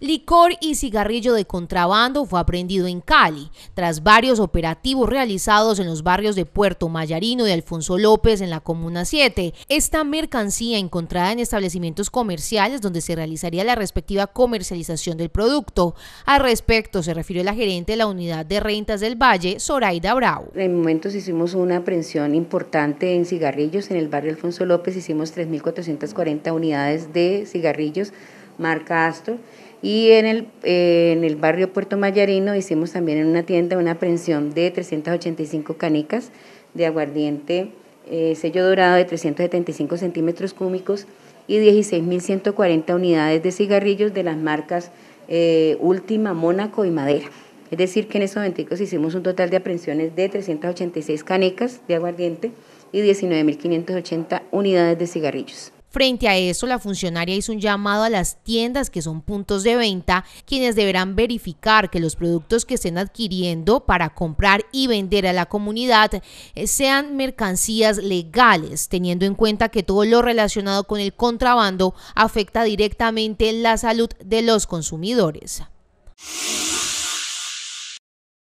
Licor y cigarrillo de contrabando fue aprendido en Cali, tras varios operativos realizados en los barrios de Puerto Mayarino y Alfonso López en la Comuna 7. Esta mercancía encontrada en establecimientos comerciales donde se realizaría la respectiva comercialización del producto. Al respecto se refirió la gerente de la Unidad de Rentas del Valle, Zoraida Bravo. En momentos hicimos una aprehensión importante en cigarrillos en el barrio Alfonso López, hicimos 3.440 unidades de cigarrillos marca Astor y eh, en el, barrio Puerto Mayarino hicimos también en una tienda una aprehensión de 385 canicas de aguardiente eh, sello dorado de 375 centímetros cúbicos y 16.140 unidades de cigarrillos de las marcas eh, Última, Mónaco y Madera. Es decir, que en esos momenticos hicimos un total de aprehensiones de 386 canicas de aguardiente y 19.580 unidades de cigarrillos. Frente a eso, la funcionaria hizo un llamado a las tiendas que son puntos de venta, quienes deberán verificar que los productos que estén adquiriendo para comprar y vender a la comunidad eh, sean mercancías legales, teniendo en cuenta que todo lo relacionado con el contrabando afecta directamente la salud de los consumidores.